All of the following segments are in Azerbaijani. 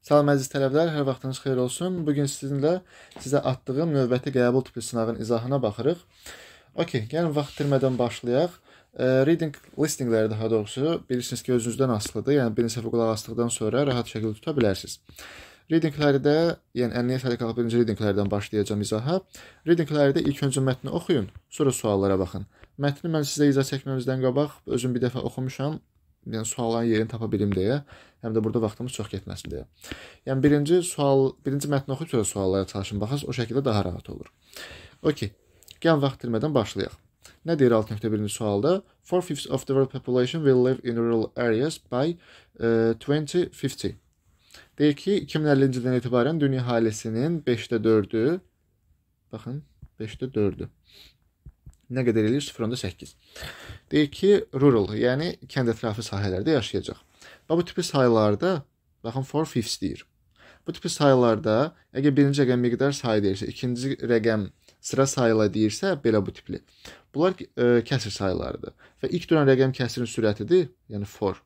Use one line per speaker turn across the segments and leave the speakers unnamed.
Salam əziz tələbələr, hər vaxtınız xeyir olsun. Bu gün sizinlə sizə atdığım növbəti qəbul tipli sınağın izahına baxırıq. OK, gəlin yəni vaxt itirmədən başlayaq. Reading listingləri daha doğrusu bilirsiniz ki, özünüzdən asılıdır. Yəni birinci səhifə qulaq asdıqdan sonra rahat şəkildə tuta bilərsiniz. Readinglərdə, yəni əhəmiyyət əlaqəli birinci readinglərdən başlayacağım izaha. Readinglərdə ilk öncə mətni oxuyun, sonra suallara baxın. Mətni mən sizə izah çəkməmizdən qabaq özüm bir dəfə oxumuşam yəni sualların yerini tapa bilim deyə, həm də burada vaxtımız çox getməsin deyə. Yəni birinci sual, birinci mətni oxuyub sonra suallara çalışın baxasınız, o şəkildə daha rahat olur. Okay. Gəlin vaxt itirmədən başlayaq. Nə deyir 6.1-ci sualda? 4/5 of the world population will live in rural areas by uh, e, 2050. Deyir ki, 2050-ci ildən etibarən dünya əhalisinin 5də 4-ü baxın, 5də 4-ü nə qədər eləyir? 0.8. Deyir ki, rural, yəni kənd ətrafı sahələrdə yaşayacaq. Və bu tipi sayılarda baxın for fifths deyir. Bu tipi sayılarda əgər birinci rəqəm miqdar sayı deyirsə, ikinci rəqəm sıra sayıla deyirsə, belə bu tipli. Bunlar e, kəsir sayılarıdır və ilk duran rəqəm kəsirin sürətidir, yəni for.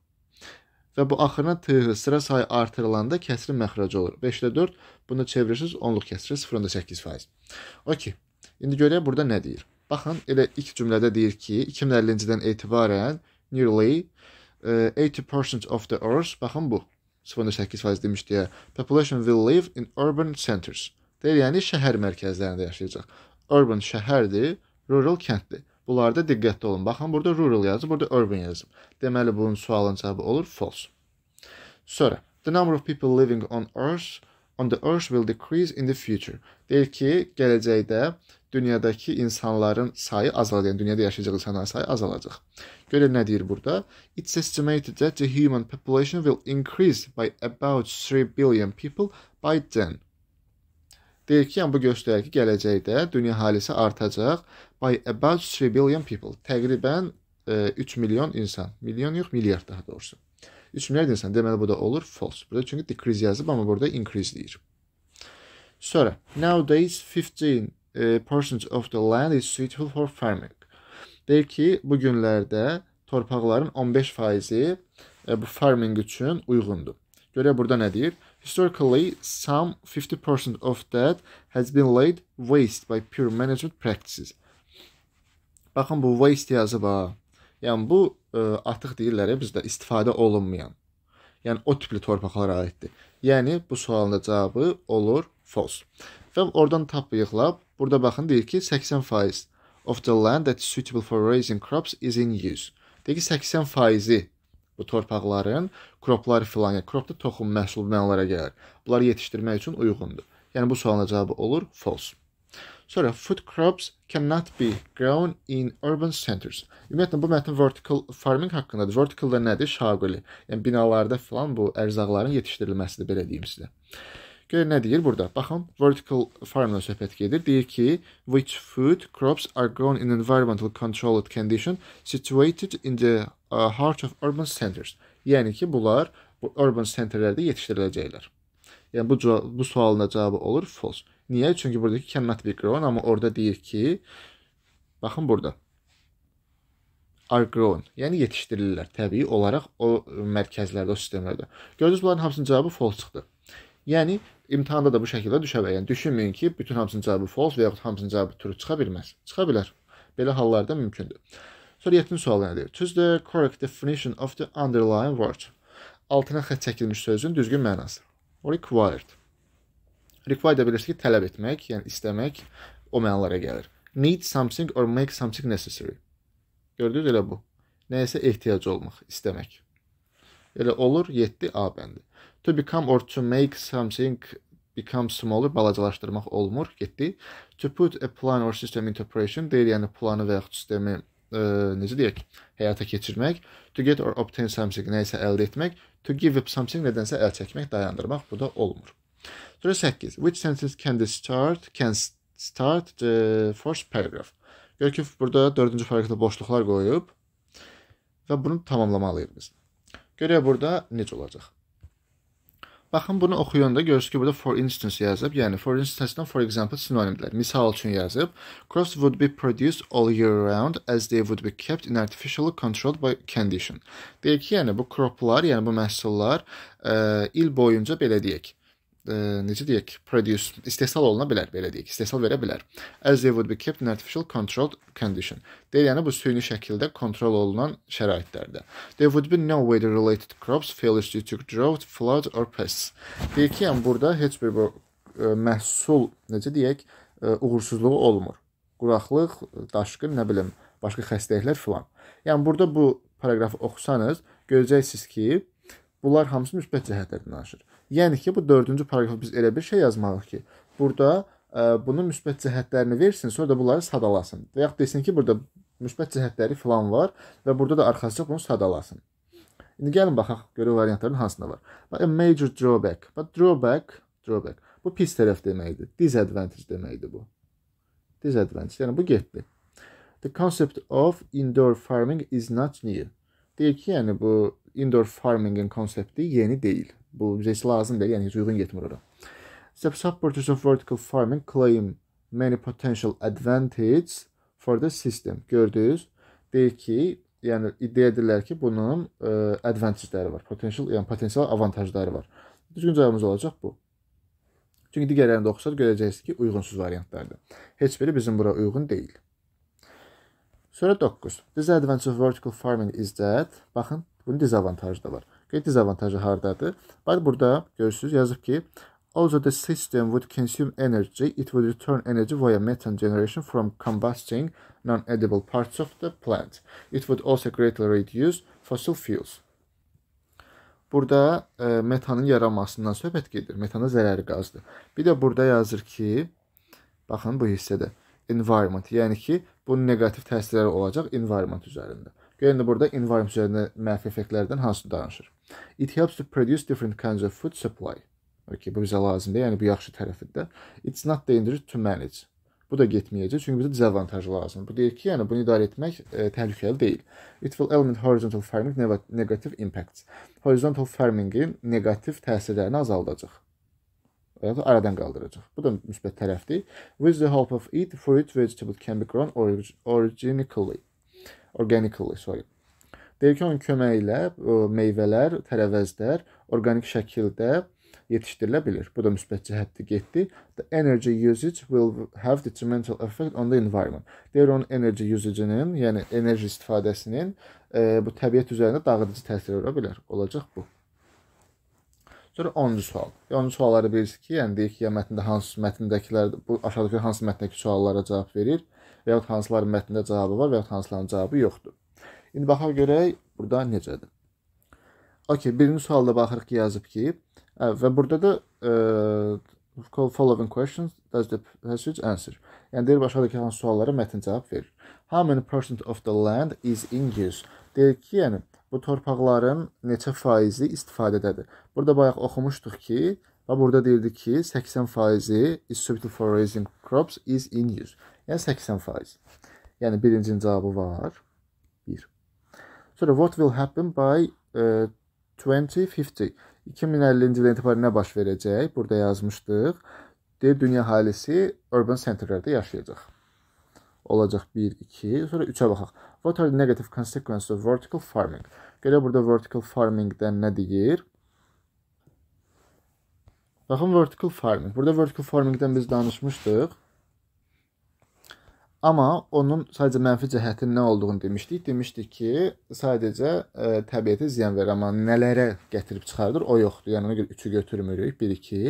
Və bu axırına tığ sıra sayı artırılanda kəsirin məxracı olur. 5-də 4, bunu çevirirsiniz, onluq kəsiri 0.8%. Okey. İndi görək burada nə deyir? Baxın, elə ilk cümlədə deyir ki, 2050-ci ildən etibarən nearly uh, e, 80% of the earth, baxın bu 0.8% demişdi ya, population will live in urban centers. Deyir, yəni şəhər mərkəzlərində yaşayacaq. Urban şəhərdir, rural kənddir. Bunlarda diqqətli olun. Baxın, burada rural yazıb, burada urban yazıb. Deməli, bunun sualın cavabı olur false. Sonra, the number of people living on earth on the earth will decrease in the future. Deyir ki, gələcəkdə dünyadakı insanların sayı azalacaq. Yəni dünyada yaşayacaq insanların sayı azalacaq. Görün nə deyir burada? It's estimated that the human population will increase by about 3 billion people by then. Deyir ki, yəni bu göstərir ki, gələcəkdə dünya əhalisi artacaq by about 3 billion people. Təqribən e, 3 milyon insan. Milyon yox, milyard daha doğrusu. 3 milyard insan. Deməli bu da olur false. Burada çünki decrease yazıb amma burada increase deyir. Sonra nowadays 15 E, percentage of the land is suitable for farming. Deyir ki, bu günlərdə torpaqların 15%-i e, bu farming üçün uyğundur. Görə burada nə deyir? Historically, some 50% of that has been laid waste by poor management practices. Baxın bu waste yazı var. Yəni bu ə, e, artıq deyirlər ya bizdə istifadə olunmayan. Yəni o tipli torpaqlara aiddir. Yəni bu sualın da cavabı olur false. Və oradan tap yığılıb, burada baxın deyir ki, 80% of the land that is suitable for raising crops is in use. Deyir ki, 80%-i bu torpaqların kropları filan, yəni kropda toxum məhsul mənalara gəlir. Bunları yetişdirmək üçün uyğundur. Yəni bu sualın cavabı olur false. Sonra food crops cannot be grown in urban centers. Ümumiyyətlə bu mətn vertical farming haqqındadır. Vertical da nədir? Şaquli. Yəni binalarda filan bu ərzaqların yetişdirilməsidir, belə deyim sizə. Görək nə deyir burada. Baxın, vertical farmla söhbət gedir. Deyir ki, which food crops are grown in environmental controlled condition situated in the uh, heart of urban centers. Yəni ki, bunlar bu urban centerlərdə yetişdiriləcəklər. Yəni bu bu sualın da cavabı olur false. Niyə? Çünki buradakı cannot be grown, amma orada deyir ki, baxın burada are grown, yəni yetişdirilirlər təbii olaraq o mərkəzlərdə, o sistemlərdə. Gördünüz bunların hamısının cavabı false çıxdı. Yəni imtahanda da bu şəkildə düşə bilər. Yəni düşünməyin ki, bütün hamısının cavabı false və yaxud hamısının cavabı true çıxa bilməz. Çıxa bilər. Belə hallarda mümkündür. Sonra 7-ci sual nədir? Choose the correct definition of the underlying word. Altına xətt çəkilmiş sözün düzgün mənası. Required. Require də bilirsiniz ki, tələb etmək, yəni istəmək o mənalara gəlir. Need something or make something necessary. Gördünüz elə bu. Nəyəsə ehtiyac olmaq, istəmək. Elə olur 7A bəndi to become or to make something become smaller balacalaşdırmaq olmur, getdi. To put a plan or system into operation deyir, yəni planı və yaxud sistemi ə, e, necə deyək, həyata keçirmək, to get or obtain something, nəyisə əldə etmək, to give up something, nədənsə əl çəkmək, dayandırmaq bu da olmur. Sonra 8. Which sentence can the start can start the first paragraph? Gör ki, burada 4-cü paragrafda boşluqlar qoyub və bunu tamamlamalıyıq biz. Görək burada necə olacaq. Baxın bunu oxuyanda görürsüz ki, burada for instance yazıb. Yəni for instance-dən for example sinonimdir. Misal üçün yazıb. Crops would be produced all year round as they would be kept in artificially controlled by condition. Deyək ki, yəni bu croplar, yəni bu məhsullar ə, il boyunca belə deyək necə deyək, produce, istehsal oluna bilər, belə deyək, istehsal verə bilər. As they would be kept in artificial controlled condition. Deyir, yəni bu süni şəkildə kontrol olunan şəraitlərdə. There would be no weather related crops failures due to drought, flood or pests. Deyir ki, yəni burada heç bir bu, ə, məhsul, necə deyək, ə, uğursuzluğu olmur. Quraqlıq, daşqın, nə bilim, başqa xəstəliklər filan. Yəni burada bu paraqrafı oxusanız görəcəksiniz ki, bunlar hamısı müsbət cəhətlərdən danışır. Yəni ki, bu 4-cü paraqrafda biz elə bir şey yazmalıyıq ki, burada ə, e, bunun müsbət cəhətlərini versin, sonra da bunları sadalasın. Və yaxud desin ki, burada müsbət cəhətləri filan var və burada da arxasıca bunu sadalasın. İndi gəlin baxaq görək variantların hansında var. Bax, major drawback. Bax, drawback, drawback. Bu pis tərəf deməkdir. Disadvantage deməkdir bu. Disadvantage. Yəni bu getdi. The concept of indoor farming is not new. Deyir ki, yəni bu indoor farmingin konsepti yeni deyil. Bu bizə heç lazım deyil, yəni heç uyğun getmir ora. The supporters of vertical farming claim many potential advantages for the system. Gördünüz? Deyir ki, yəni iddia edirlər ki, bunun ə, e, advantageləri var, potential, yəni potensial avantajları var. Düzgün cavabımız olacaq bu. Çünki digərlərini də oxusaq görəcəksiniz ki, uyğunsuz variantlardır. Heç biri bizim bura uyğun deyil. Sonra 9. Disadvantage of vertical farming is that, baxın, bunun dezavantajı da var. Qeyd dezavantajı hardadır? Bax burada görürsüz yazıb ki, Although the system would consume energy, it would return energy via methane generation from combusting non-edible parts of the plant. It would also greatly reduce fossil fuels. Burada e, metanın yaranmasından söhbət gedir. Metana zərəri qazdır. Bir də burada yazır ki, baxın bu hissədə environment, yəni ki, bunun neqativ təsirləri olacaq environment üzərində. Görəndə burada environment üzərində mənfi effektlərdən hansını danışır? It helps to produce different kinds of food supply. Okay, bu bizə lazımdır. Yəni bu yaxşı tərəfidir. It's not dangerous to manage. Bu da getməyəcək, çünki bizə dezavantaj lazımdır. Bu deyir ki, yəni bunu idarə etmək e, təhlükəli deyil. It will eliminate horizontal farming negative impacts. Horizontal farmingin negativ təsirlərini azaldacaq. Yəni aradan qaldıracaq. Bu da müsbət tərəfdir. With the help of it, fruit vegetable can be grown orig organically. Organically, sorry. Deyir ki, onun köməyi ilə meyvələr, tərəvəzlər orqanik şəkildə yetişdirilə bilir. Bu da müsbət cəhətdir, getdi. The energy usage will have detrimental effect on the environment. Deyir onun energy usage-inin, yəni enerji istifadəsinin e, bu təbiət üzərində dağıdıcı təsir ola bilər. Olacaq bu. Sonra 10-cu sual. 10-cu e, sualları bilirsiniz ki, yəni deyək ki, ya mətndə hansı mətndəkilər bu aşağıdakı hansı mətndəki suallara cavab verir və ya hansıların mətndə cavabı var və ya hansıların cavabı yoxdur. İndi baxaq görək burada necədir. Okay, birinci sualda baxırıq ki, yazıb ki, ə, və burada da ə, following questions does the passage answer. Yəni deyir başqadakı hansı suallara mətn cavab verir. How many percent of the land is in use? Deyir ki, yəni bu torpaqların neçə faizi istifadədədir. Burada bayaq oxumuşduq ki, və burada deyildi ki, 80% is suitable for raising crops is in use. Yəni 80%. Yəni birincinin cavabı var. 1. Bir. Sort of what will happen by uh, 2050? 2050-ci ildən etibarən nə baş verəcək? Burada yazmışdıq. Deyir dünya əhalisi urban centerlərdə yaşayacaq. Olacaq 1 2, sonra 3-ə baxaq. What are the negative consequences of vertical farming? Görə burada vertical farmingdən nə deyir? Baxın vertical farming. Burada vertical farmingdən biz danışmışdıq. Amma onun sadəcə mənfi cəhətinin nə olduğunu demişdik. Demişdik ki, sadəcə ə, e, təbiətə ziyan verən amma nələrə gətirib çıxardır, o yoxdur. Yəni ona görə 3-ü götürmürük, 1 2.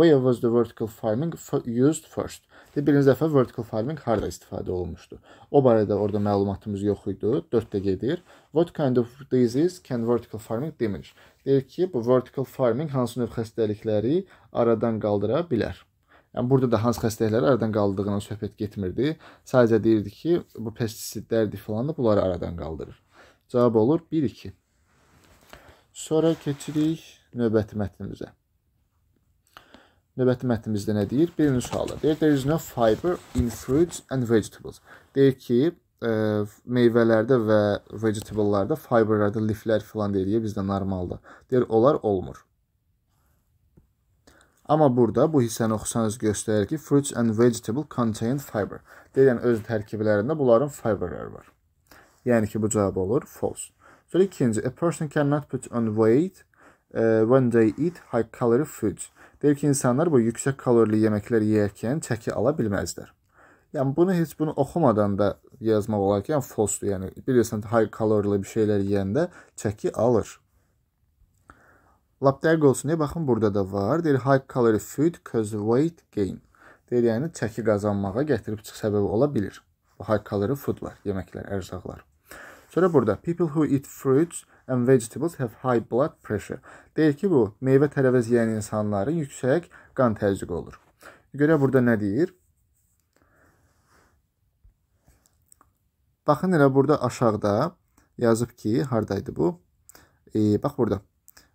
Where was the vertical farming used first? Də birinci dəfə vertical farming harda istifadə olunmuşdu? O barədə orada məlumatımız yox idi. 4-də gedir. What kind of disease can vertical farming diminish? Deyir ki, bu vertical farming hansı növ xəstəlikləri aradan qaldıra bilər? Yəni burada da hansı xəstəliklər aradan qaldırdığına söhbət getmirdi. Sadəcə deyirdi ki, bu pestisidlərdir filan da bunları aradan qaldırır. Cavab olur 1-2. Sonra keçirik növbəti mətnimizə. Növbəti mətnimizdə nə deyir? Birinci sualı. Deyir, there is no fiber in fruits and vegetables. Deyir ki, ə, e, meyvələrdə və vegetable'larda fiberlarda liflər filan deyir, bizdə normaldır. Deyir, onlar olmur. Amma burada bu hissəni oxusanız göstərir ki, fruits and vegetable contain fiber. Deyilən öz tərkiblərində bunların fiberləri var. Yəni ki, bu cavab olur false. Sonra ikinci, a person cannot put on weight uh, when they eat high calorie foods. Deyir ki, insanlar bu yüksək kalorili yeməklər yeyərkən çəki ala bilməzlər. Yəni bunu heç bunu oxumadan da yazmaq olar ki, yəni false-dur. Yəni bilirsən high kalorili bir şeylər yeyəndə çəki alır. Lap dəqiq olsun deyə baxın burada da var. Deyir high calorie food cause weight gain. Deyir yəni çəki qazanmağa gətirib çıx səbəbi ola bilər. Bu high calorie foodlar, yeməklər, ərzaqlar. Sonra burada people who eat fruits and vegetables have high blood pressure. Deyir ki, bu meyvə tərəvəz yeyən insanların yüksək qan təzyiqi olur. Görə burada nə deyir? Baxın elə burada aşağıda yazıb ki, hardaydı bu? E, bax burada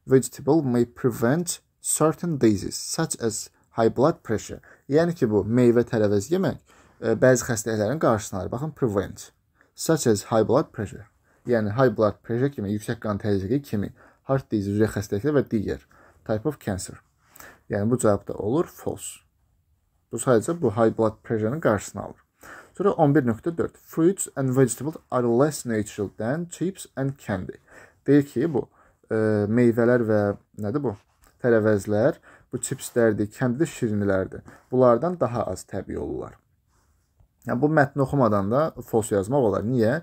vegetable may prevent certain diseases such as high blood pressure. Yəni ki, bu meyvə tərəvəz yemək ə, e, bəzi xəstəliklərin qarşısını alır. Baxın, prevent such as high blood pressure. Yəni high blood pressure kimi yüksək qan təzyiqi kimi heart disease, ürək xəstəlikləri və digər type of cancer. Yəni bu cavab da olur false. Bu sadəcə bu high blood pressure-nin qarşısını alır. Sonra 11.4 Fruits and vegetables are less natural than chips and candy. Deyir ki, bu E, meyvələr və nədir bu? Tərəvəzlər, bu çipslərdir, kəndli şirnilərdir. Bunlardan daha az təbii olurlar. Yəni bu mətni oxumadan da fos yazmaq olar. Niyə?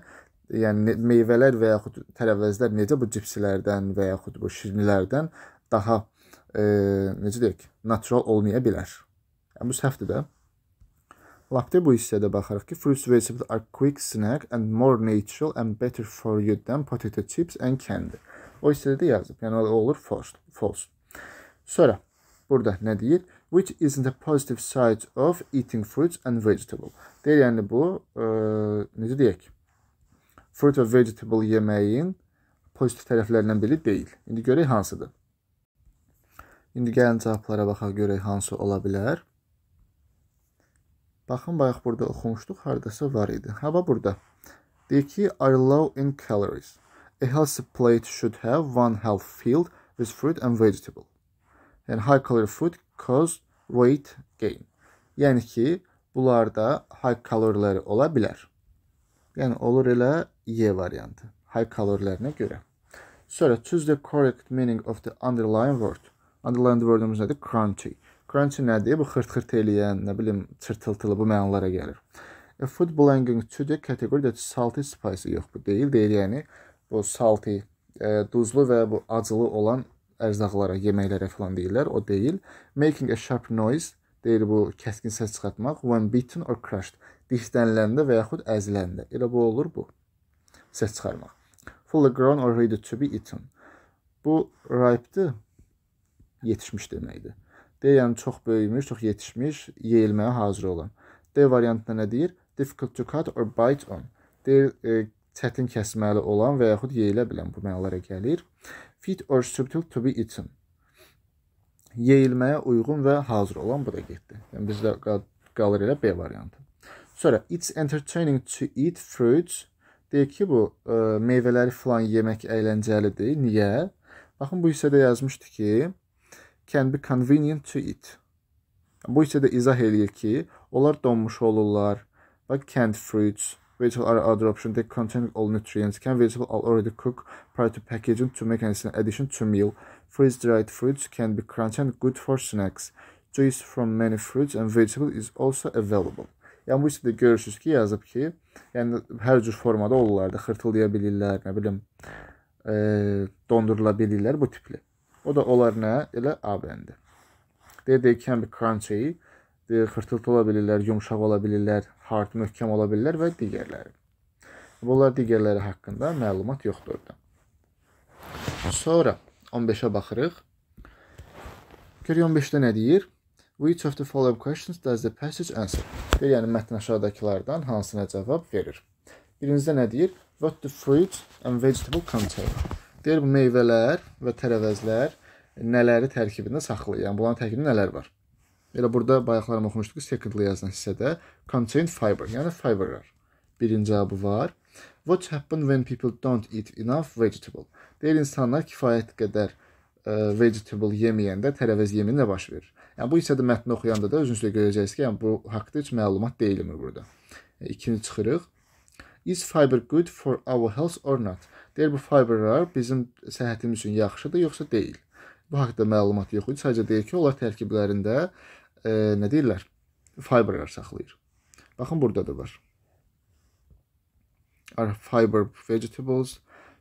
Yəni meyvələr və yaxud tərəvəzlər necə bu cipslərdən və yaxud bu şirnilərdən daha e, necə deyək, natural olmaya bilər. Yəni bu səhvdir də. Lapdə bu hissədə baxarıq ki, fruit vegetables are quick snack and more natural and better for you than potato chips and candy. O hissədə də yazıb. Yəni o olur false. false. Sonra burada nə deyir? Which isn't a positive side of eating fruits and vegetable. Deyir, yəni bu, ə, e, necə deyək? Fruit və vegetable yeməyin pozitiv tərəflərindən biri deyil. İndi görək hansıdır. İndi gəlin cavablara baxaq görək hansı ola bilər. Baxın, bayaq burada oxumuşduq, haradasa var idi. Hava burada. Deyir ki, I low in calories a healthy plate should have one health field with fruit and vegetable. Yəni, high calorie food cause weight gain. Yəni ki, bunlarda high kaloriləri ola bilər. Yəni, olur elə Y variantı, high kalorilərinə görə. Sonra, choose the correct meaning of the underlying word. Underlying wordumuz nədir? Crunchy. Crunchy nədir? Bu xırt-xırt eləyən, nə bilim, çırtıltılı bu mənalara gəlir. A food belonging to the category that salty spicy yox bu deyil, deyil yəni bu salti, e, duzlu və bu acılı olan ərzaqlara, yeməklərə falan deyirlər. O deyil. Making a sharp noise deyir bu kəskin səs çıxartmaq. When beaten or crushed, dişləniləndə və yaxud əziləndə. Elə bu olur bu. Səs çıxarmaq. Fully grown or ready to be eaten. Bu ripe-dir. Yetişmiş deməkdir. Deyə yəni çox böyümüş, çox yetişmiş, yeyilməyə hazır olan. D variantında nə deyir? Difficult to cut or bite on. Deyir, e, çətin kəsməli olan və yaxud yeyilə bilən bu mənalara gəlir. Fit or suitable to be eaten. Yeyilməyə uyğun və hazır olan bu da getdi. Yəni bizdə qalır elə B variantı. Sonra it's entertaining to eat fruits. Deyir ki, bu ə, e, meyvələri filan yemək əyləncəlidir. Niyə? Baxın bu hissədə yazmışdı ki, can be convenient to eat. Bu hissədə izah eləyir ki, onlar donmuş olurlar. Bax canned fruits Vegetable are other option that containing all nutrients. Can vegetable already cook prior to packaging to make an addition to meal? Freeze-dried fruits can be crunchy and good for snacks. Juice from many fruits and vegetables is also available. Yəni bu isə görürsüz ki, yazıb ki, yəni hər cür formada olurlar da, xırtıldaya bilirlər, nə bilim, e, dondurula bilirlər bu tipli. O da onlar nə? Elə A bəndi. They, they can be crunchy xırtıltı ola bilirlər, yumşaq ola bilirlər, hard, möhkəm ola bilirlər və digərləri. Bunlar digərləri haqqında məlumat yoxdur da. Sonra 15-ə baxırıq. Görək 15-də nə deyir? Which of the following questions does the passage answer? Deyir, yəni mətn aşağıdakılardan hansına cavab verir? Birincisi nə deyir? What do fruits and vegetable contain? Deyir, bu meyvələr və tərəvəzlər nələri tərkibində saxlayır? Yəni bunların tərkibində nələr var? Elə burada bayaqlarım oxumuşduq, secondly yazılan hissədə contain fiber, yəni fiberlar. Birinci cavabı var. What happen when people don't eat enough vegetable? Deyir insanlar kifayət qədər ə, e, vegetable yeməyəndə tərəvəz yeminə baş verir. Yəni bu hissədə mətni oxuyanda da özünüz də görəcəksiniz ki, yəni bu haqqda heç məlumat deyilmir burada. E, İkinci çıxırıq. Is fiber good for our health or not? Deyir bu fiberlar bizim səhhətimiz üçün yaxşıdır yoxsa deyil? Bu haqqda məlumat yox idi. Sadəcə deyir ki, onlar tərkiblərində e, nə deyirlər? Fiberlər saxlayır. Baxın burada da var. Are fiber vegetables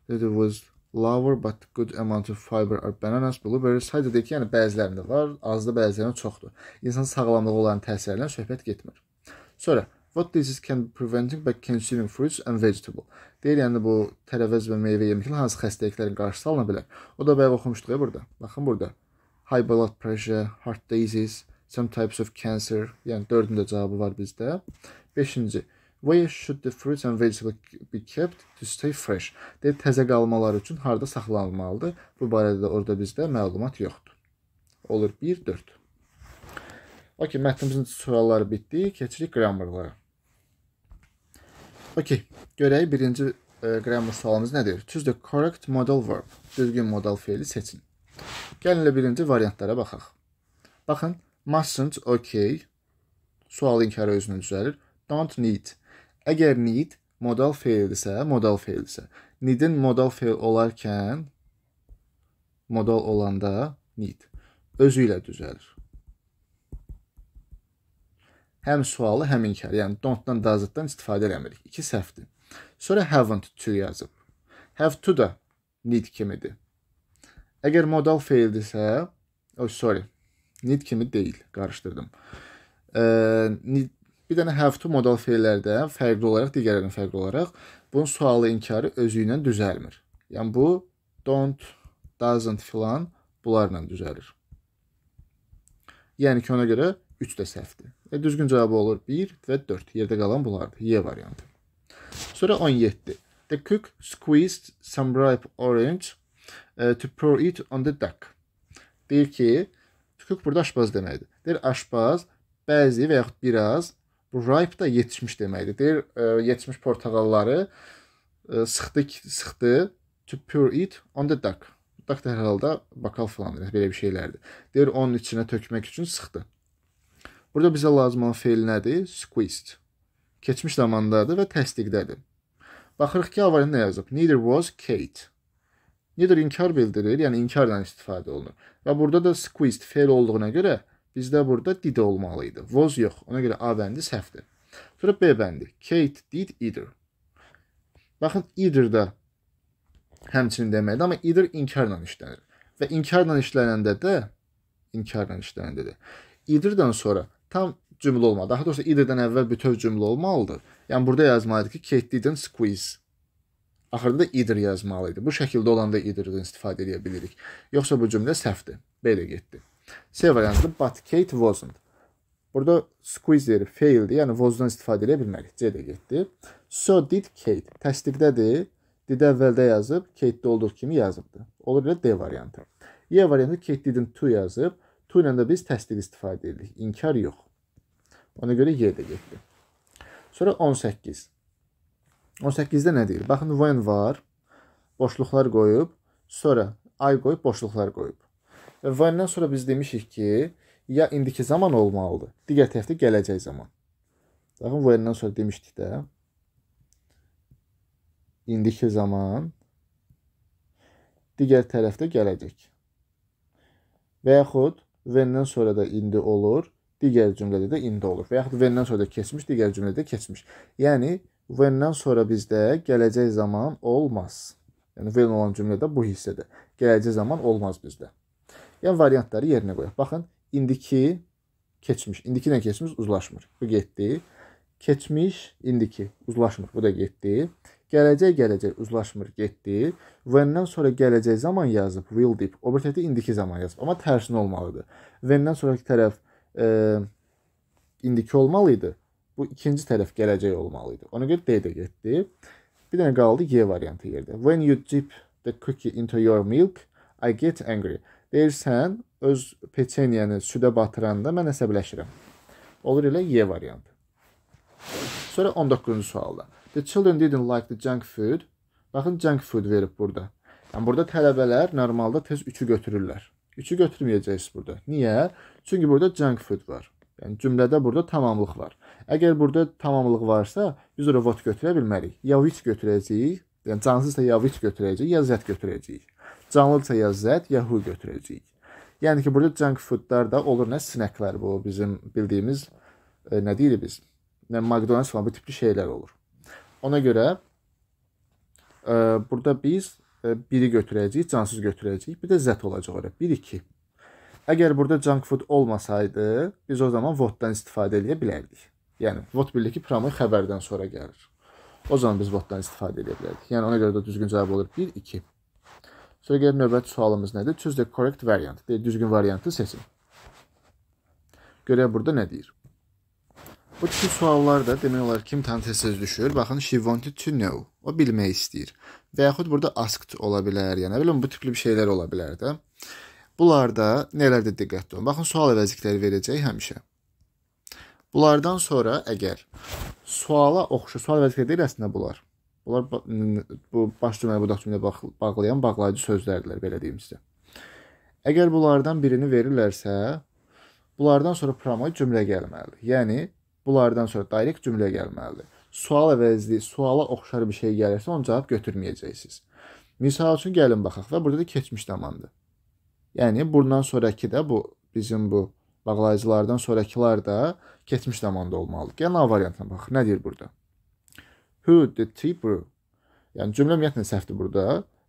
that was lower but good amount of fiber are bananas, blueberries. Sayda deyir ki, yəni bəzilərində var, azda bəzilərində çoxdur. İnsan sağlamlığı olan təsirlərindən söhbət getmir. Sonra What disease can be prevented by consuming fruits and vegetable? Deyir, yəni bu tərəvəz və meyvə yeməklə hansı xəstəliklərin qarşısı alına bilər? O da bayaq oxumuşduq ya burada. Baxın burada. High blood pressure, heart disease, Some types of cancer. Yəni dördün də cavabı var bizdə. Beşinci. Where should the fruits and vegetables be kept to stay fresh? Deyə təzə qalmaları üçün harda saxlanılmalıdır? Bu barədə də orada bizdə məlumat yoxdur. Olur 1 4. Okay, mətnimizin sualları bitdi. Keçirik qrammarlara. Okay, görək birinci e, qrammar sualımız nədir? Choose the correct modal verb. Düzgün modal feili seçin. Gəlin elə birinci variantlara baxaq. Baxın, Mustn't, OK. Sual inkarı özünü düzəlir. Don't need. Əgər need modal feildirsə, modal feildirsə, need-in modal feil olarkən modal olanda need özü ilə düzəlir. Həm sualı, həm inkar. Yəni don't-dan does-dan istifadə eləmirik. İki səhvdir. Sonra haven't to yazıb. Have to da need kimidir. Əgər modal feildirsə, oh sorry, need kimi deyil, qarışdırdım. E, need, bir dənə have to modal feillərdə fərqli olaraq digərlərindən fərqli olaraq bunun sualı inkarı özü ilə düzəlmir. Yəni bu don't, doesn't filan bunlarla düzəlir. Yəni ki, ona görə 3 də səhvdir. Və düzgün cavabı olur 1 və 4. Yerdə qalan bunlardır. Y variantı. Sonra 17. The cook squeezed some ripe orange uh, to pour it on the duck. Deyir ki, Kuk burada aşbaz deməkdir. Deyir aşbaz bəzi və yaxud biraz, bu ripe da yetişmiş deməkdir. Deyir ə, e, yetişmiş portağalları ə, e, sıxdı, sıxdı to pour it on the duck. Duck da hər halda bakal falandır, yəni belə bir şeylərdir. Deyir onun içinə tökmək üçün sıxdı. Burada bizə lazım olan feil nədir? Squeezed. Keçmiş zamandadır və təsdiqdədir. Baxırıq ki, avarın nə yazıb? Neither was Kate. Nedir inkar bildirilir, yəni inkarla istifadə olunur. Və burada da squeezed fail olduğuna görə bizdə burada did olmalı idi. Was yox, ona görə A bəndi səhvdir. Sonra B bəndi. Kate did either. Baxın, either də həmçinin deməkdir, amma either inkarla işlənir. Və inkarla işlənəndə də, inkarla işlənəndə də, eitherdən sonra tam cümlə olmalı. Daha doğrusu eitherdən əvvəl bütöv cümlə olmalıdır. Yəni burada yazmalıdır ki, Kate didn't squeeze. Axırda idir yazmalı idi. Bu şəkildə olanda idirdən istifadə edə bilirik. Yoxsa bu cümlə səhvdir. Belə getdi. C variantı but Kate wasn't. Burada squeeze deyir, faildi. Yəni was-dan istifadə edə bilmərik. C də getdi. So did Kate. Təsdiqdədir. Did əvvəldə yazıb, Kate-də olduğu kimi yazıbdı. Olur elə D variantı. Y variantı Kate didn't to yazıb. To ilə də biz təsdiq istifadə edirik. İnkar yox. Ona görə Y də getdi. Sonra 18. 18-də nə deyir? Baxın, when var, boşluqlar qoyub, sonra ay qoyub, boşluqlar qoyub. Və when-dən sonra biz demişik ki, ya indiki zaman olmalıdır, digər tərəfdə gələcək zaman. Baxın, when-dən sonra demişdik də, indiki zaman, digər tərəfdə gələcək. Və yaxud when-dən sonra da indi olur, digər cümlədə də indi olur. Və yaxud when-dən sonra da keçmiş, digər cümlədə keçmiş. Yəni, when-dən sonra bizdə gələcək zaman olmaz. Yəni when olan cümlədə bu hissədə. Gələcək zaman olmaz bizdə. Yəni variantları yerinə qoyaq. Baxın, indiki keçmiş. İndiki ilə keçmiş uzlaşmır. Bu getdi. Keçmiş, indiki uzlaşmır. Bu da getdi. Gələcək, gələcək uzlaşmır, getdi. When-dən sonra gələcək zaman yazıb will deyib. O bir tərəfdə indiki zaman yazıb. Amma tərsinə olmalıdır. When-dən sonrakı tərəf e, indiki olmalı idi. Bu ikinci tərəf gələcək olmalı idi. Ona görə D də getdi. Bir dənə qaldı Y variantı yerdə. When you dip the cookie into your milk, I get angry. Deyirsən, öz peçeniyəni südə batıranda mən əsəbləşirəm. Olur elə Y variantı. Sonra 19-cu sualda. The children didn't like the junk food. Baxın, junk food verib burada. Yəni, burada tələbələr normalda tez 3-ü götürürlər. 3-ü götürməyəcəksiniz burada. Niyə? Çünki burada junk food var. Yəni, cümlədə burada tamamlıq var. Əgər burada tamamlıq varsa, biz ora vot götürə bilmərik. Ya which götürəcəyik, yəni cansızsa ya which götürəcəyik, ya z götürəcəyik. Canlıdsa ya z, ya who götürəcəyik. Yəni ki, burada junk foodlar da olur nə snacklər bu bizim bildiyimiz e, nə deyirik biz? Nə McDonald's falan bu tipli şeylər olur. Ona görə e, burada biz e, biri götürəcəyik, cansız götürəcəyik, bir də z olacaq ora. 1 2 Əgər burada junk food olmasaydı, biz o zaman votdan istifadə edə bilərdik. Yəni vot birliyi proqramı xəbərdən sonra gəlir. O zaman biz votdan istifadə edə bilərik. Yəni ona görə də düzgün cavab olur 1 2. Sonra gəlir növbəti sualımız nədir? Choose the correct variant. Deyir, düzgün variantı seçin. Görək burada nə deyir. Bu tip suallar da demək olar ki, imtahan tez-tez düşür. Baxın, she wanted to know. O bilmək istəyir. Və yaxud burada asked ola bilər. Yəni bilmirəm bu tipli bir şeylər ola bilər də. Bunlarda nələrdə diqqətli olun. Baxın, sual əvəzlikləri verəcək həmişə. Bunlardan sonra əgər suala oxşu, sual vəzifə deyil əslində bunlar. Bunlar bu baş cümlə, budaq cümlə bağlayan bağlayıcı sözlərdirlər, belə deyim sizə. Əgər bunlardan birini verirlərsə, bunlardan sonra promoy cümlə gəlməlidir. Yəni bunlardan sonra direkt cümlə gəlməlidir. Sual əvəzli, suala oxşar bir şey gəlirsə, onun cavab götürməyəcəksiniz. Misal üçün gəlin baxaq və burada da keçmiş zamandır. Yəni bundan sonrakı da bu bizim bu bağlayıcılardan sonrakılar da keçmiş zamanda olmalıdır. Gəl A variantına bax. Nə deyir burada? Who the tipper? Yəni cümlə ümumiyyətlə səhvdir burada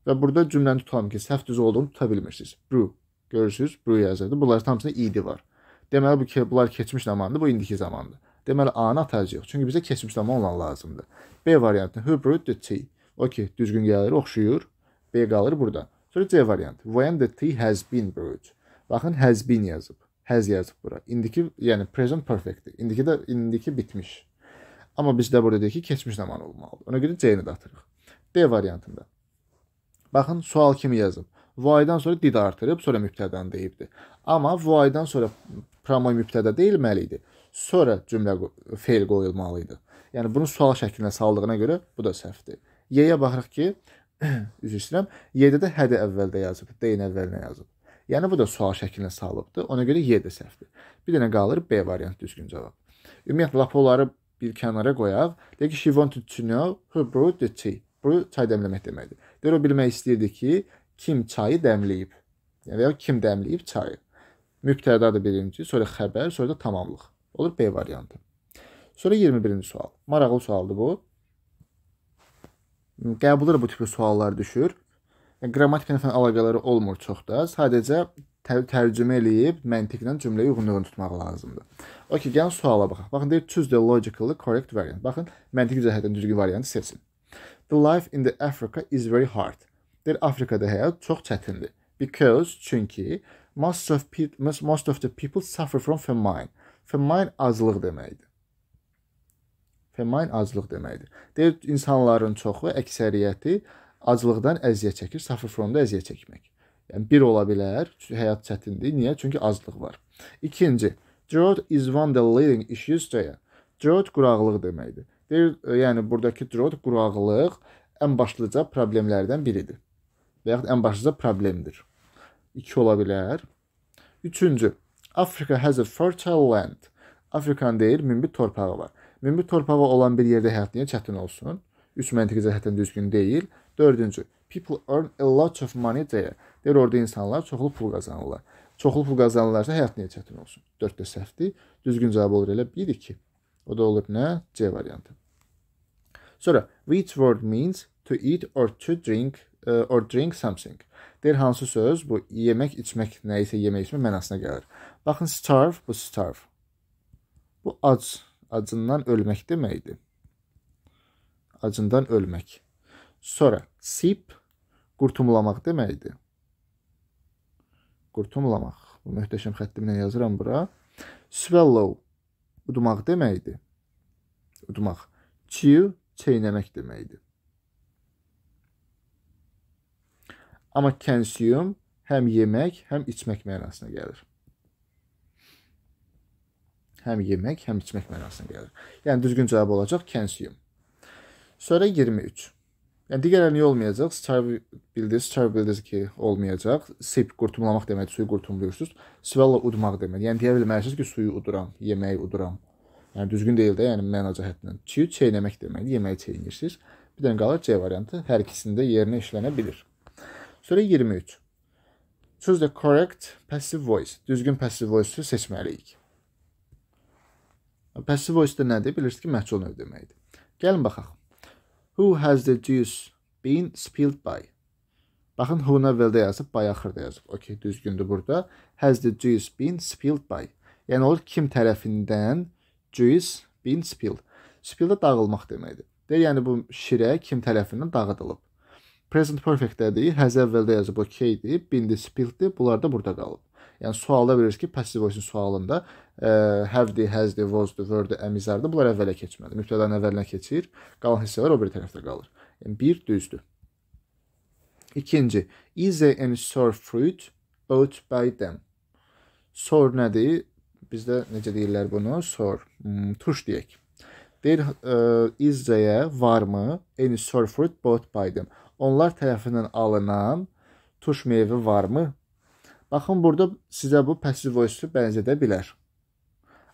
və burada cümləni tutalım ki, səhv düz olduğunu tuta bilmirsiniz. Brew. Görürsüz? Brew yazıldı. Bunların hamısında id var. Deməli bu ki, bunlar keçmiş zamandır, bu indiki zamandır. Deməli A-nı atacağıq. Çünki bizə keçmiş zaman olan lazımdır. B variantı who brewed the tea. Okey, düzgün gəlir, oxşuyur. B qalır burada. Sonra C variantı. When the tea has been brewed. Baxın, has been yazıb has yazıb bura. İndiki, yəni present perfectdir. İndiki də indiki bitmiş. Amma biz də burada deyək ki, keçmiş zaman olmalıdır. Ona görə C-ni də atırıq. D variantında. Baxın, sual kimi yazıb. Why-dan sonra did artırıb, sonra mübtədən deyibdi. Amma why-dan sonra promo mübtədə deyilməli idi. Sonra cümlə feil qoyulmalı idi. Yəni bunu sual şəklinə saldığına görə bu da səhvdir. Y-yə baxırıq ki, üzr istəyirəm, Y-də də hədi əvvəldə yazıb, D-nin əvvəlinə yazıb. Yəni bu da sual şəklinə salıbdı. Ona görə Y də səhvdir. Bir dənə qalır B variantı düzgün cavab. Ümumiyyətlə lap onları bir kənara qoyaq. Deyək ki, she wanted to know who brewed the tea. Brew çay dəmləmək deməkdir. Deyir o bilmək istəyirdi ki, kim çayı dəmləyib. Yəni ya kim dəmləyib çayı. Mübtədadır birinci, sonra xəbər, sonra da tamamlıq. Olur B variantı. Sonra 21-ci sual. Maraqlı sualdır bu. Qəbulda da bu tipli suallar düşür. Yəni, qrammatik fenomen əlaqələri olmur çox da. Sadəcə tər tərcümə eləyib məntiqlə cümləyə uyğunluğunu tutmaq lazımdır. Okay, gəlin suala baxaq. Baxın deyir choose the logically correct variant. Baxın məntiqi cəhətdən düzgün variantı seçin. The life in the Africa is very hard. Deyir Afrikada həyat çox çətindir. Because çünki most of most of the people suffer from famine. Famine azlıq deməkdir. Famine azlıq deməkdir. Deyir insanların çoxu, əksəriyyəti aclıqdan əziyyət çəkir, sıfır formda əziyyət çəkmək. Yəni bir ola bilər, həyat çətindir. Niyə? Çünki aclıq var. İkinci, drought is one the leading issues to Drought quraqlıq deməkdir. Deyir, e, yəni burdakı drought quraqlıq ən başlıca problemlərdən biridir. Və yaxud ən başlıca problemdir. 2 ola bilər. Üçüncü, Afrika has a fertile land. Afrikanın deyir, münbit torpağı var. Münbit torpağı olan bir yerdə həyat niyə çətin olsun? Üç məntiqi cəhətdən düzgün deyil. Dördüncü, people earn a lot of money there. Deyir, orada insanlar çoxlu pul qazanırlar. Çoxlu pul qazanırlarsa həyat niyə çətin olsun? Dörddə səhvdir. Düzgün cavab olur elə 1-2. O da olur nə? C variantı. Sonra, which word means to eat or to drink uh, or drink something. Deyir, hansı söz bu yemək, içmək, nə isə yemək içmək mənasına gəlir. Baxın, starve bu starve. Bu ac, acından ölmək deməkdir. Acından ölmək. Sonra sip qurtumlamaq deməkdir. Qurtumlamaq. Bu möhtəşəm xəttimlə yazıram bura. Swallow udmaq deməkdir. Udmaq. Chew çeynəmək deməkdir. Amma consume həm yemək, həm içmək mənasına gəlir. Həm yemək, həm içmək mənasına gəlir. Yəni düzgün cavab olacaq consume. Sonra 23. Yəni digərləri niyə olmayacaq? Starve bildiniz, starve bildiniz ki, olmayacaq. Sip qurtumlamaq demək, suyu qurtumlayırsınız. Svella udmaq demək. Yəni deyə bilməlisiniz ki, suyu uduram, yeməyi uduram. Yəni düzgün deyil də, yəni məna cəhətdən. Çiyu çeynəmək deməkdir, yəni yeməyi çeynirsiniz. Bir dənə qalır C variantı. Hər ikisində yerinə işlənə bilir. Sonra 23. Choose the correct passive voice. Düzgün passive voice-u seçməliyik. Passive voice də nədir? Bilirsiniz ki, məhcul növ deməkdir. Gəlin baxaq. Who has the juice been spilled by? Baxın, who nəvvəldə yazıb, by axırda yazıb. Okey, düzgündür burada. Has the juice been spilled by? Yəni olur kim tərəfindən juice been spilled. Spilled da dağılmaq deməkdir. Deyir, yəni bu şirə kim tərəfindən dağıdılıb. Present perfect-dədir. Has əvvəldə yazıb, okeydir. Been spilled-dir. Bunlar da burada qalıb. Yəni sualda biliriz ki, passive voice-in sualında həvdi, həzdi, vozdu, vördü, əmizərdi. Bunlar əvvələ keçmədi. Mübtədanın əvvəlinə keçir, qalan hissələr o bir tərəfdə qalır. Yəni, bir düzdür. İkinci, easy and sour fruit bought by them. Sour nədir? Bizdə necə deyirlər bunu? Sour, hmm, turş deyək. Deyir, easy-yə varmı? And sour fruit bought by them. Onlar tərəfindən alınan turş meyvi varmı? Baxın, burada sizə bu passive voice-u bənzədə bilər.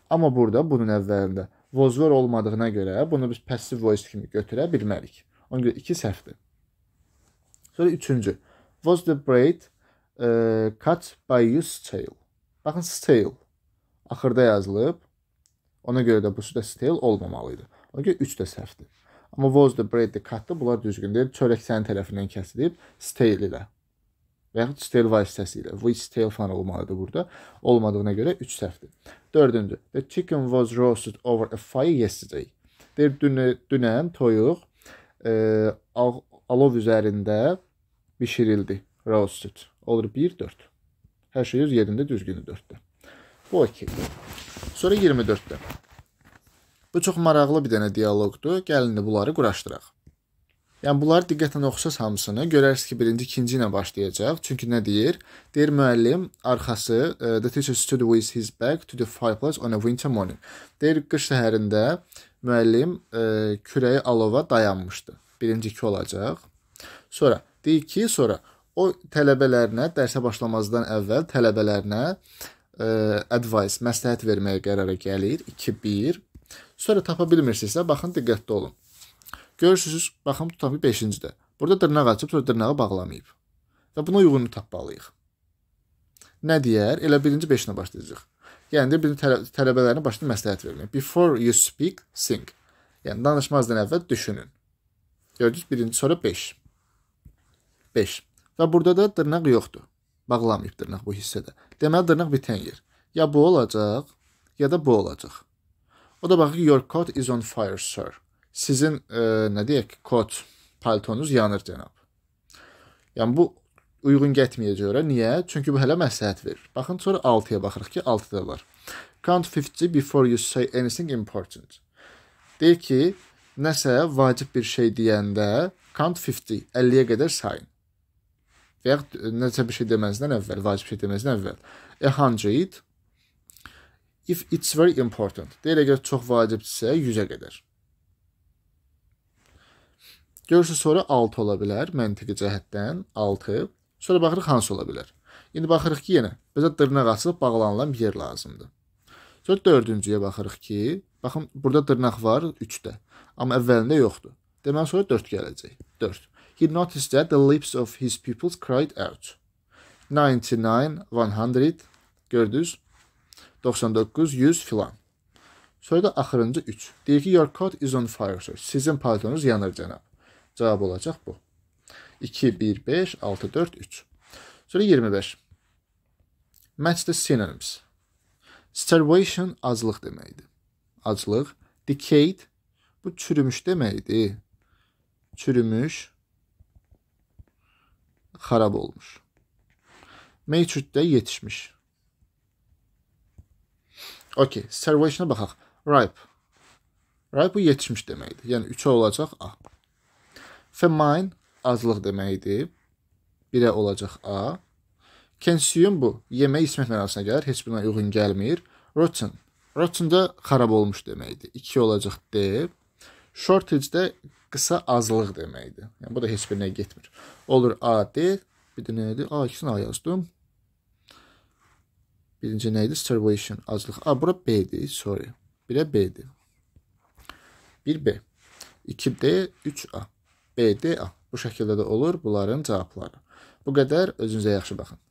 Amma burada bunun əvvəlində vozver olmadığına görə bunu biz passiv voice kimi götürə bilmərik. Ona görə 2 səhvdir. Sonra üçüncü. Was the braid uh, cut by you stale? Baxın stale axırda yazılıb. Ona görə də bu suda stale olmamalı idi. Ona görə 3 də səhvdir. Amma was the bread the cut-da bunlar düzgün deyil. Çörək sənin tərəfindən kəsilib stale ilə. Və yaxud stale vasitəsi ilə. We stale falan olmalıdır burada. Olmadığına görə 3 səhvdir. Dördüncü. The chicken was roasted over a fire yesterday. Deyir, dünə, dünən toyuq e, al, alov üzərində bişirildi. Roasted. Olur 1-4. Hər şey öz yerində düzgünü 4-də. Bu okey. Sonra 24-də. Bu çox maraqlı bir dənə dialoqdur. Gəlin də bunları quraşdıraq. Yəni bunları diqqətlə oxusaz hamısını görərsiniz ki, birinci ikinci ilə başlayacaq. Çünki nə deyir? Deyir müəllim arxası e, the teacher stood with his back to the fireplace on a winter morning. Deyir qış səhərində müəllim ə, e, kürəyi alova dayanmışdı. Birinci iki olacaq. Sonra deyir ki, sonra o tələbələrinə dərsə başlamazdan əvvəl tələbələrinə ə, e, advice, məsləhət verməyə qərara gəlir. 2 1. Sonra tapa bilmirsinizsə baxın diqqətli olun. Görürsünüz, baxın bu tapı 5-cidir. Burada dırnaq açıb, sonra dırnağı bağlamayıb. Və buna uyğununu tapmalıyıq. Nə deyər? Elə birinci 5-nə başlayacaq. Yəni də bir tələ tələbələrinə başda məsləhət vermək. Before you speak, think. Yəni danışmazdan əvvəl düşünün. Gördünüz, birinci sonra 5. 5. Və burada da dırnaq yoxdur. Bağlamayıb dırnaq bu hissədə. Deməli dırnaq bitən yer. Ya bu olacaq, ya da bu olacaq. O da baxır, your coat is on fire, sir sizin e, nə deyək, kot paltonuz yanır cənab. Yəni bu uyğun getməyəcə görə. Niyə? Çünki bu hələ məsləhət verir. Baxın, sonra 6-ya baxırıq ki, 6-da var. Count 50 before you say anything important. Deyir ki, nəsə vacib bir şey deyəndə count 50, 50-yə qədər sayın. Və ya e, nəsə bir şey deməzdən əvvəl, vacib şey deməzdən əvvəl. 100 if it's very important. Deyir əgər çox vacibdirsə 100-ə qədər. Görürsüz, sonra 6 ola bilər məntiqi cəhətdən 6. Sonra baxırıq hansı ola bilər. İndi baxırıq ki, yenə bizə dırnaq açılıb bağlanılan bir yer lazımdır. Sonra 4-cüyə baxırıq ki, baxın burada dırnaq var 3-də, amma əvvəlində yoxdur. Deməli sonra 4 gələcək. 4. He noticed that the lips of his pupils cried out. 99, 100, gördünüz? 99, 100 filan. Sonra da axırıncı 3. Deyir ki, your coat is on fire, sir. Sizin paltonuz yanır, cənab. Cavab olacaq bu. 2, 1, 5, 6, 4, 3. Sonra 25. Match the synonyms. Starvation aclıq deməkdir. Aclıq. Decayed bu çürümüş deməkdir. Çürümüş, xarab olmuş. Meyçüddə yetişmiş. Okey, starvation-a baxaq. Ripe. Ripe bu yetişmiş deməkdir. Yəni 3 olacaq A. Femin azlıq deməkdir. Birə olacaq A. Consume bu yemək içmək mənasına gəlir. Heç birinə uyğun gəlmir. Rotten. Rotten də xarab olmuş deməkdir. 2 olacaq D. Shortage də qısa azlıq deməkdir. Yəni bu da heç birinə getmir. Olur A, D. Bir də nə idi? A, ikisini A yazdım. Birinci nə idi? Starvation, aclıq. A, bura B-dir, sorry. Birə B-dir. 1B, 2D, 3A. BD A. Ah, bu şəkildə də olur bunların cavabları. Bu qədər özünüzə yaxşı baxın.